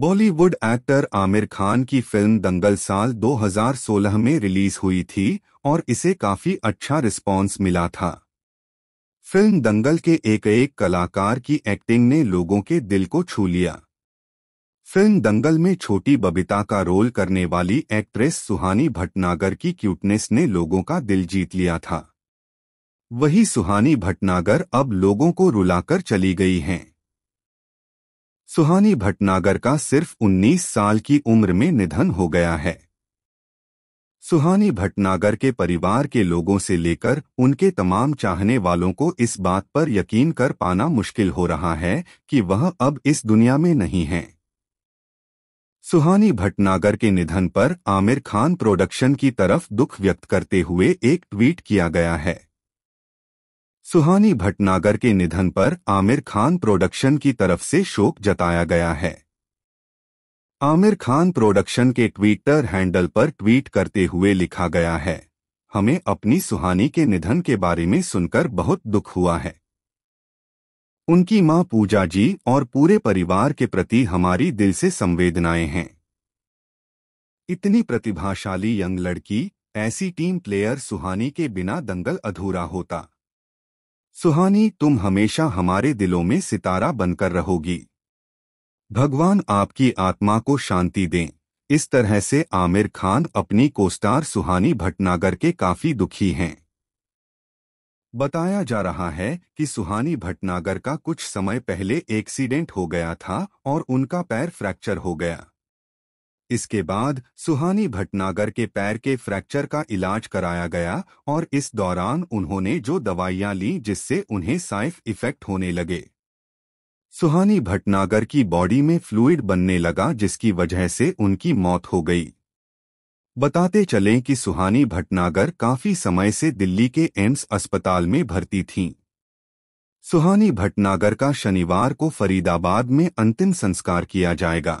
Bollywood actor Aamir Khan की film दंगल साल 2016 में रिलीज हुई थी और इसे काफी अच्छा रिस्पांस मिला था फिल्म दंगल के एक एक कलाकार की एक्टिंग ने लोगों के दिल को छू लिया फिल्म दंगल में छोटी बबीता का रोल करने वाली एक्ट्रेस सुहानी भटनागर की क्यूटनेस ने लोगों का दिल जीत लिया था वही सुहानी भटनागर अब लोगों को रुलाकर चली गई हैं सुहानी भटनागर का सिर्फ 19 साल की उम्र में निधन हो गया है सुहानी भटनागर के परिवार के लोगों से लेकर उनके तमाम चाहने वालों को इस बात पर यकीन कर पाना मुश्किल हो रहा है कि वह अब इस दुनिया में नहीं हैं। सुहानी भटनागर के निधन पर आमिर खान प्रोडक्शन की तरफ दुख व्यक्त करते हुए एक ट्वीट किया गया है सुहानी भटनागर के निधन पर आमिर खान प्रोडक्शन की तरफ से शोक जताया गया है आमिर खान प्रोडक्शन के ट्विटर हैंडल पर ट्वीट करते हुए लिखा गया है हमें अपनी सुहानी के निधन के बारे में सुनकर बहुत दुख हुआ है उनकी मां पूजा जी और पूरे परिवार के प्रति हमारी दिल से संवेदनाएं हैं इतनी प्रतिभाशाली यंग लड़की ऐसी टीम प्लेयर सुहानी के बिना दंगल अधूरा होता सुहानी तुम हमेशा हमारे दिलों में सितारा बनकर रहोगी भगवान आपकी आत्मा को शांति दें इस तरह से आमिर खान अपनी कोस्टार सुहानी भटनागर के काफी दुखी हैं बताया जा रहा है कि सुहानी भटनागर का कुछ समय पहले एक्सीडेंट हो गया था और उनका पैर फ्रैक्चर हो गया इसके बाद सुहानी भटनागर के पैर के फ्रैक्चर का इलाज कराया गया और इस दौरान उन्होंने जो दवाइयां ली जिससे उन्हें साइफ इफेक्ट होने लगे सुहानी भटनागर की बॉडी में फ्लूइड बनने लगा जिसकी वजह से उनकी मौत हो गई बताते चलें कि सुहानी भटनागर काफी समय से दिल्ली के एम्स अस्पताल में भर्ती थीं। सुहानी भटनागर का शनिवार को फरीदाबाद में अंतिम संस्कार किया जाएगा